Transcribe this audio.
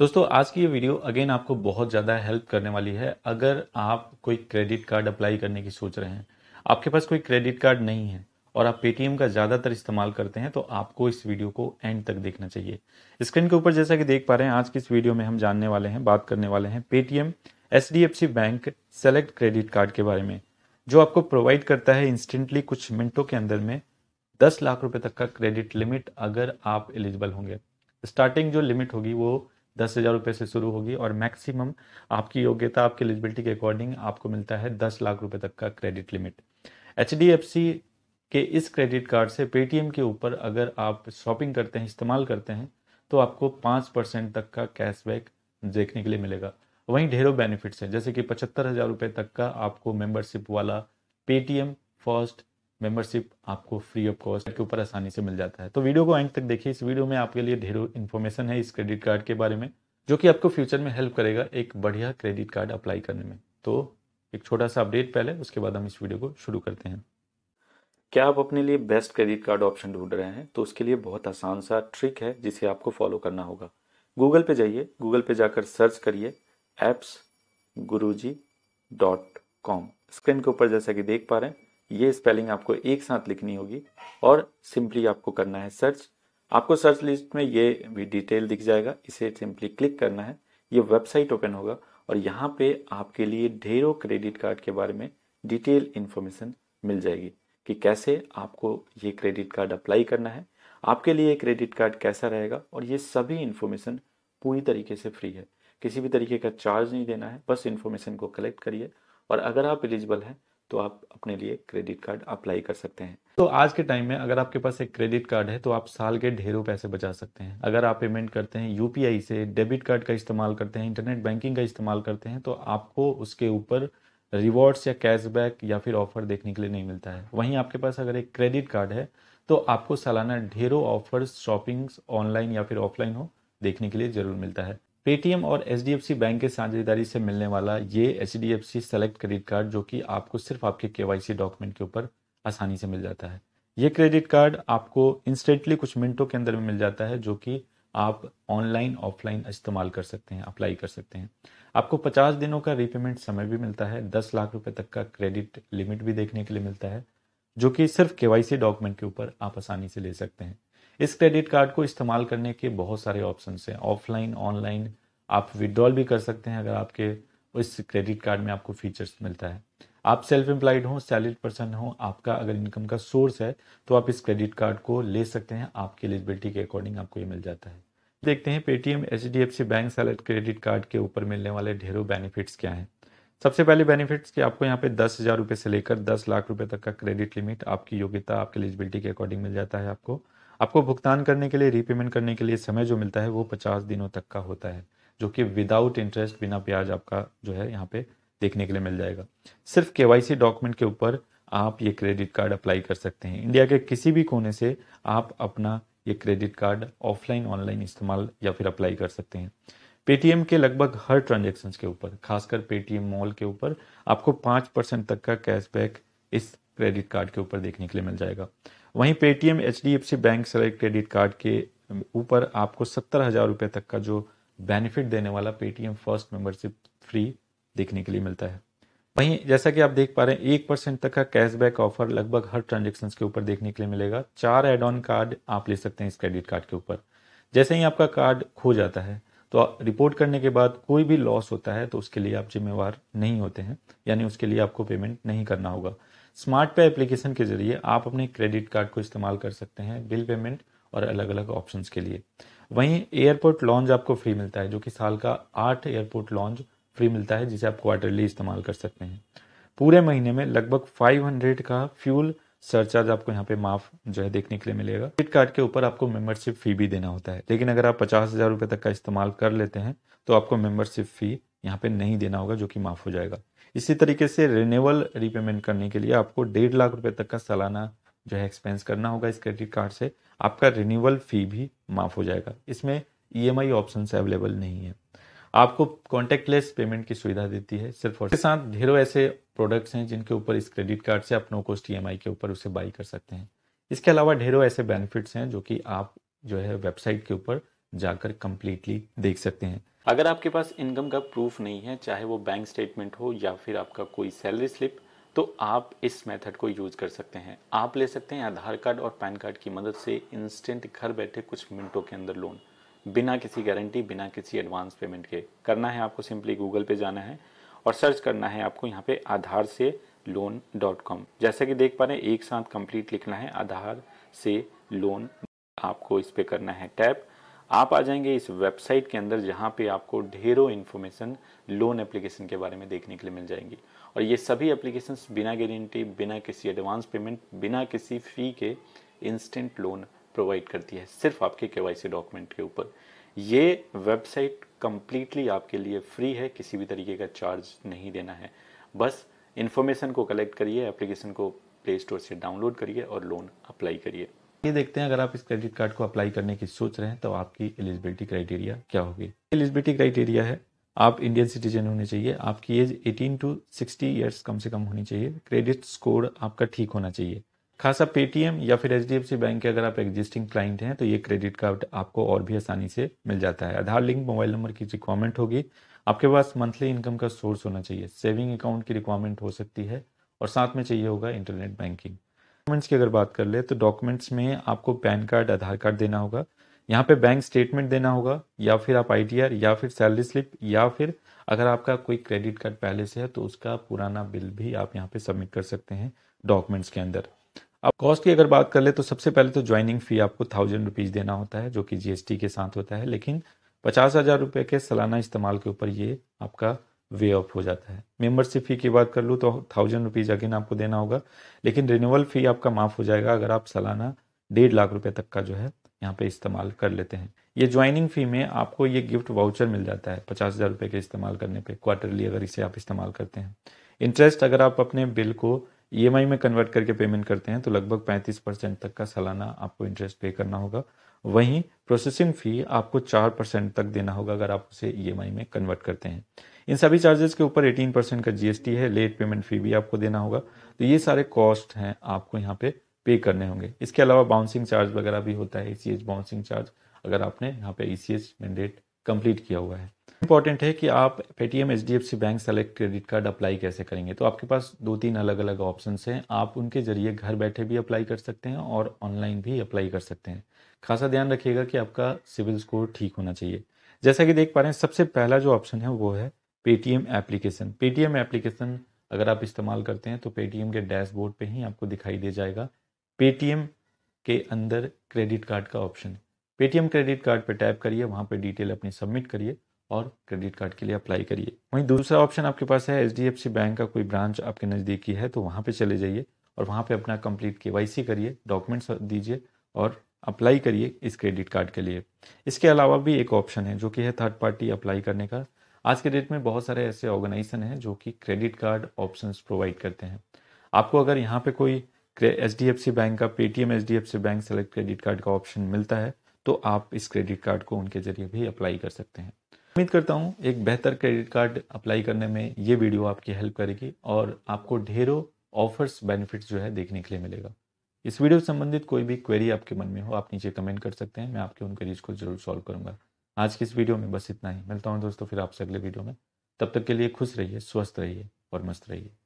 दोस्तों आज की ये वीडियो अगेन आपको बहुत ज़्यादा हेल्प करने वाली है अगर आप कोई क्रेडिट कार्ड अप्लाई करने की सोच रहे हैं आपके पास कोई क्रेडिट कार्ड नहीं है और आप पेटीएम का ज़्यादातर इस्तेमाल करते हैं तो आपको इस वीडियो को एंड तक देखना चाहिए स्क्रीन के ऊपर जैसा कि देख पा रहे हैं आज की इस वीडियो में हम जानने वाले हैं बात करने वाले हैं Paytm H bank select credit card के बारे में जो आपको प्रोवाइड करता है इंस्टेंटली कुछ मिनटों के अंदर में दस लाख रुपए तक का क्रेडिट लिमिट अगर आप एलिजिबल होंगे स्टार्टिंग जो लिमिट होगी वो दस हज़ार रुपये से शुरू होगी और मैक्सिमम आपकी योग्यता आपकी एलिजिबिलिटी के अकॉर्डिंग आपको मिलता है दस लाख रुपये तक का क्रेडिट लिमिट एच के इस क्रेडिट कार्ड से पेटीएम के ऊपर अगर आप शॉपिंग करते हैं इस्तेमाल करते हैं तो आपको पाँच परसेंट तक का कैशबैक देखने के लिए मिलेगा वहीं ढेरों बेनिफिट्स हैं जैसे कि पचहत्तर हज़ार रुपये तक का आपको मेंबरशिप वाला पेटीएम फर्स्ट मेंबरशिप आपको फ्री ऑफ कॉस्ट के ऊपर आसानी से मिल जाता है तो वीडियो को एंड तक देखिए इस वीडियो में आपके लिए ढेरों इन्फॉर्मेशन है इस क्रेडिट कार्ड के बारे में जो कि आपको फ्यूचर में हेल्प करेगा एक बढ़िया क्रेडिट कार्ड अप्लाई करने में तो एक छोटा सा अपडेट पहले उसके बाद हम इस वीडियो को शुरू करते हैं क्या आप अपने लिए बेस्ट क्रेडिट कार्ड ऑप्शन ढूंढ रहे हैं तो उसके लिए बहुत आसान सा ट्रिक है जिसे आपको फॉलो करना होगा गूगल पे जाइए गूगल पे जाकर सर्च करिए apps G dot com screen के ऊपर जैसा कि देख पा रहे हैं ये स्पेलिंग आपको एक साथ लिखनी होगी और सिंपली आपको करना है सर्च आपको सर्च लिस्ट में ये भी डिटेल दिख जाएगा इसे सिंपली क्लिक करना है ये वेबसाइट ओपन होगा और यहाँ पे आपके लिए ढेरों क्रेडिट कार्ड के बारे में डिटेल इन्फॉर्मेशन मिल जाएगी कि कैसे आपको ये क्रेडिट कार्ड अप्लाई करना है आपके लिए क्रेडिट कार्ड कैसा रहेगा और ये सभी इन्फॉर्मेशन पूरी तरीके से फ्री है किसी भी तरीके का चार्ज नहीं देना है बस इन्फॉर्मेशन को कलेक्ट करिए और अगर आप एलिजिबल हैं तो आप अपने लिए क्रेडिट कार्ड अप्लाई कर सकते हैं तो आज के टाइम में अगर आपके पास एक क्रेडिट कार्ड है तो आप साल के ढेरों पैसे बचा सकते हैं अगर आप पेमेंट करते हैं यूपीआई से डेबिट कार्ड का इस्तेमाल करते हैं इंटरनेट बैंकिंग का इस्तेमाल करते हैं तो आपको उसके ऊपर रिवॉर्ड्स या कैशबैक या फिर ऑफर देखने के लिए नहीं मिलता है वहीं आपके पास अगर एक क्रेडिट कार्ड है तो आपको सालाना ढेरों ऑफर्स शॉपिंग्स ऑनलाइन या फिर ऑफलाइन हो देखने के लिए जरूर मिलता है पेटीएम और H D F C bank के साझेदारी से मिलने वाला ये H D F C select credit card जो कि आपको सिर्फ आपके के डॉक्यूमेंट के ऊपर आसानी से मिल जाता है ये क्रेडिट कार्ड आपको इंस्टेंटली कुछ मिनटों के अंदर में मिल जाता है जो कि आप ऑनलाइन ऑफलाइन इस्तेमाल कर सकते हैं अप्लाई कर सकते हैं आपको 50 दिनों का रीपेमेंट समय भी मिलता है 10 लाख रुपए तक का क्रेडिट लिमिट भी देखने के लिए मिलता है जो कि सिर्फ के डॉक्यूमेंट के ऊपर आप आसानी से ले सकते हैं इस क्रेडिट कार्ड को इस्तेमाल करने के बहुत सारे ऑप्शन हैं ऑफलाइन ऑनलाइन आप विदड्रॉल भी कर सकते हैं अगर आपके इस क्रेडिट कार्ड में आपको फीचर्स मिलता है आप सेल्फ एम्प्लॉयड हो सैलरी पर्सन हो आपका अगर इनकम का सोर्स है तो आप इस क्रेडिट कार्ड को ले सकते हैं आपकी एलिजिबिलिटी के अकॉर्डिंग आपको ये मिल जाता है देखते हैं Paytm H D F C bank salary credit card के ऊपर मिलने वाले ढेरों बेनिफिट्स क्या हैं सबसे पहले बेनिफिट्स कि आपको यहाँ पे दस हज़ार रुपये से लेकर दस लाख रुपए तक का क्रेडिट लिमिट आपकी योग्यता आपकी एलिजिबिलिटी के अकॉर्डिंग मिल जाता है आपको आपको भुगतान करने के लिए रीपेमेंट करने के लिए समय जो मिलता है वो पचास दिनों तक का होता है जो कि विदाउट इंटरेस्ट बिना ब्याज आपका जो है यहाँ पे देखने के लिए मिल जाएगा सिर्फ के डॉक्यूमेंट के ऊपर आप ये क्रेडिट कार्ड अप्लाई कर सकते हैं इंडिया के किसी भी कोने से आप अपना ये क्रेडिट कार्ड ऑफलाइन ऑनलाइन इस्तेमाल या फिर अप्लाई कर सकते हैं पेटीएम के लगभग हर ट्रांजेक्शन के ऊपर खासकर पेटीएम मॉल के ऊपर आपको पाँच परसेंट तक का कैशबैक इस क्रेडिट कार्ड के ऊपर देखने के लिए मिल जाएगा वहीं Paytm H D F C bank से क्रेडिट कार्ड के ऊपर आपको सत्तर हज़ार रुपये तक का जो बेनिफिट देने वाला पेटीएम फर्स्ट मेंबरशिप फ्री देखने के लिए मिलता है वहीं जैसा कि आप देख पा रहे हैं एक परसेंट तक का कैशबैक ऑफर लगभग हर ट्रांजेक्शन के ऊपर देखने के लिए मिलेगा चार एड ऑन कार्ड आप ले सकते हैं इस क्रेडिट कार्ड के ऊपर जैसे ही आपका कार्ड खो जाता है तो रिपोर्ट करने के बाद कोई भी लॉस होता है तो उसके लिए आप जिम्मेवार नहीं होते हैं यानी उसके लिए आपको पेमेंट नहीं करना होगा स्मार्ट पे एप्लीकेशन के जरिए आप अपने क्रेडिट कार्ड को इस्तेमाल कर सकते हैं बिल पेमेंट और अलग अलग ऑप्शन के लिए वहीं एयरपोर्ट लॉन्च आपको फ्री मिलता है जो कि साल का आठ एयरपोर्ट लॉन्च फ्री मिलता है जिसे आप क्वार्टरली इस्तेमाल कर सकते हैं पूरे महीने में लगभग 500 का फ्यूल सरचार्ज आपको यहाँ पे माफ जो है देखने के लिए मिलेगा क्रेडिट कार्ड के ऊपर आपको मेंबरशिप फी भी देना होता है लेकिन अगर आप पचास हजार रुपए तक का इस्तेमाल कर लेते हैं तो आपको मेंबरशिप फी यहाँ पे नहीं देना होगा जो कि माफ़ हो जाएगा इसी तरीके से रिनेवल रीपेमेंट करने के लिए आपको डेढ़ लाख रुपए तक का सालाना जो है एक्सपेंस करना होगा इस क्रेडिट कार्ड से आपका रिन्यूअल फ़ी भी माफ़ हो जाएगा इसमें ई एम अवेलेबल नहीं है आपको कॉन्टेक्टलेस पेमेंट की सुविधा देती है सिर्फ और साथ ढेरों ऐसे प्रोडक्ट्स हैं जिनके ऊपर इस क्रेडिट कार्ड से आप नो कॉस्ट ई के ऊपर उसे बाई कर सकते हैं इसके अलावा ढेरों ऐसे बेनिफिट्स हैं जो कि आप जो है वेबसाइट के ऊपर जाकर कंप्लीटली देख सकते हैं अगर आपके पास इनकम का प्रूफ नहीं है चाहे वो बैंक स्टेटमेंट हो या फिर आपका कोई सैलरी स्लिप तो आप इस मेथड को यूज़ कर सकते हैं आप ले सकते हैं आधार कार्ड और पैन कार्ड की मदद से इंस्टेंट घर बैठे कुछ मिनटों के अंदर लोन बिना किसी गारंटी बिना किसी एडवांस पेमेंट के करना है आपको सिंपली गूगल पे जाना है और सर्च करना है आपको यहाँ पे आधार से लोन डॉट कॉम जैसा कि देख पा रहे हैं एक साथ कंप्लीट लिखना है आधार से लोन आपको इस पर करना है टैप आप आ जाएंगे इस वेबसाइट के अंदर जहाँ पे आपको ढेरों इन्फॉर्मेशन लोन एप्लीकेशन के बारे में देखने के लिए मिल जाएंगी और ये सभी एप्लीकेशन बिना गारंटी बिना किसी एडवांस पेमेंट बिना किसी फ़ी के इंस्टेंट लोन प्रोवाइड करती है सिर्फ आपके के डॉक्यूमेंट के ऊपर ये वेबसाइट कम्प्लीटली आपके लिए फ्री है किसी भी तरीके का चार्ज नहीं देना है बस इन्फॉर्मेशन को कलेक्ट करिए एप्लीकेशन को प्ले स्टोर से डाउनलोड करिए और लोन अप्लाई करिए ये देखते हैं अगर आप इस क्रेडिट कार्ड को अप्लाई करने की सोच रहे हैं तो आपकी एलिजिबिलिटी क्राइटेरिया क्या होगी एलिजिबिलिटी क्राइटेरिया है आप इंडियन सिटीजन होने चाहिए आपकी एज 18 टू 60 इयर्स कम से कम होनी चाहिए क्रेडिट स्कोर आपका ठीक होना चाहिए खासा पेटीएम या फिर एच बैंक के अगर आप एग्जिस्टिंग क्लाइंट हैं तो ये क्रेडिट कार्ड आपको और भी आसानी से मिल जाता है आधार लिंक मोबाइल नंबर की रिक्वायरमेंट होगी आपके पास मंथली इनकम का सोर्स होना चाहिए सेविंग अकाउंट की रिक्वायरमेंट हो सकती है और साथ में चाहिए होगा इंटरनेट बैंकिंग डॉक्यूमेंट्स की अगर बात कर ले तो डॉक्यूमेंट्स में आपको पैन कार्ड आधार कार्ड देना होगा यहाँ पे बैंक स्टेटमेंट देना होगा या फिर आप आई या फिर सैलरी स्लिप या फिर अगर आपका कोई क्रेडिट कार्ड पहले से है तो उसका पुराना बिल भी आप यहाँ पे सबमिट कर सकते हैं डॉक्यूमेंट्स के अंदर अब कॉस्ट की अगर बात कर ले तो सबसे पहले तो ज्वाइनिंग फ़ी आपको थाउजेंड रुपीज़ देना होता है जो कि जीएसटी के साथ होता है लेकिन पचास हज़ार रुपये के सालाना इस्तेमाल के ऊपर ये आपका वे ऑफ हो जाता है मेंबरशिप फ़ी की बात कर लूँ तो थाउजेंड रुपीज़ अगेन आपको देना होगा लेकिन रिन्यूअल फ़ी आपका माफ़ हो जाएगा अगर आप सालाना डेढ़ लाख रुपये तक का जो है यहाँ पे इस्तेमाल कर लेते हैं ये ज्वाइनिंग फ़ी में आपको ये गिफ्ट वाउचर मिल जाता है पचास हज़ार रुपये के इस्तेमाल करने पे क्वार्टरली अगर इसे आप इस्तेमाल करते हैं इंटरेस्ट अगर आप अपने बिल को ई e में कन्वर्ट करके पेमेंट करते हैं तो लगभग पैंतीस परसेंट तक का सालाना आपको इंटरेस्ट पे करना होगा वहीं प्रोसेसिंग फ़ी आपको चार परसेंट तक देना होगा अगर आप उसे ई e में कन्वर्ट करते हैं इन सभी चार्जेस के ऊपर एटीन परसेंट का जीएसटी है लेट पेमेंट फ़ी भी आपको देना होगा तो ये सारे कॉस्ट हैं आपको यहाँ पे पे करने होंगे इसके अलावा बाउंसिंग चार्ज वगैरह भी होता है ई बाउंसिंग चार्ज अगर आपने यहाँ पे ई मैंडेट कंप्लीट किया हुआ है इंपॉर्टेंट है कि आप Paytm H D F C bank select credit card apply कैसे करेंगे तो आपके पास दो तीन अलग अलग ऑप्शन हैं आप उनके जरिए घर बैठे भी अप्लाई कर सकते हैं और ऑनलाइन भी अप्लाई कर सकते हैं खासा ध्यान रखिएगा कि आपका सिविल स्कोर ठीक होना चाहिए जैसा कि देख पा रहे हैं सबसे पहला जो ऑप्शन है वो है पेटीएम एप्लीकेशन पेटीएम एप्लीकेशन अगर आप इस्तेमाल करते हैं तो पेटीएम के डैशबोर्ड पे ही आपको दिखाई दे जाएगा पेटीएम के अंदर क्रेडिट कार्ड का ऑप्शन पेटीएम क्रेडिट कार्ड पे टैप करिए वहाँ पे डिटेल अपनी सबमिट करिए और क्रेडिट कार्ड के लिए अप्लाई करिए वहीं दूसरा ऑप्शन आपके पास है एच बैंक का कोई ब्रांच आपके नज़दीकी है तो वहाँ पर चले जाइए और वहाँ पर अपना कंप्लीट के करिए डॉक्यूमेंट्स दीजिए और अप्लाई करिए इस क्रेडिट कार्ड के लिए इसके अलावा भी एक ऑप्शन है जो कि है थर्ड पार्टी अप्लाई करने का आज के डेट में बहुत सारे ऐसे ऑर्गेनाइजेशन हैं जो कि क्रेडिट कार्ड ऑप्शंस प्रोवाइड करते हैं आपको अगर यहाँ पे कोई H D F C bank का Paytm H D F C bank select credit card का ऑप्शन मिलता है तो आप इस क्रेडिट कार्ड को उनके जरिए भी अप्लाई कर सकते हैं उम्मीद करता हूँ एक बेहतर क्रेडिट कार्ड अप्लाई करने में ये वीडियो आपकी हेल्प करेगी और आपको ढेरों ऑफर्स बेनिफिट्स जो है देखने के लिए मिलेगा इस वीडियो से संबंधित कोई भी क्वेरी आपके मन में हो आप नीचे कमेंट कर सकते हैं मैं आपके उन क्वेरीज को जरूर सॉल्व करूंगा आज की इस वीडियो में बस इतना ही मिलता हूँ दोस्तों फिर आपसे अगले वीडियो में तब तक के लिए खुश रहिए स्वस्थ रहिए और मस्त रहिए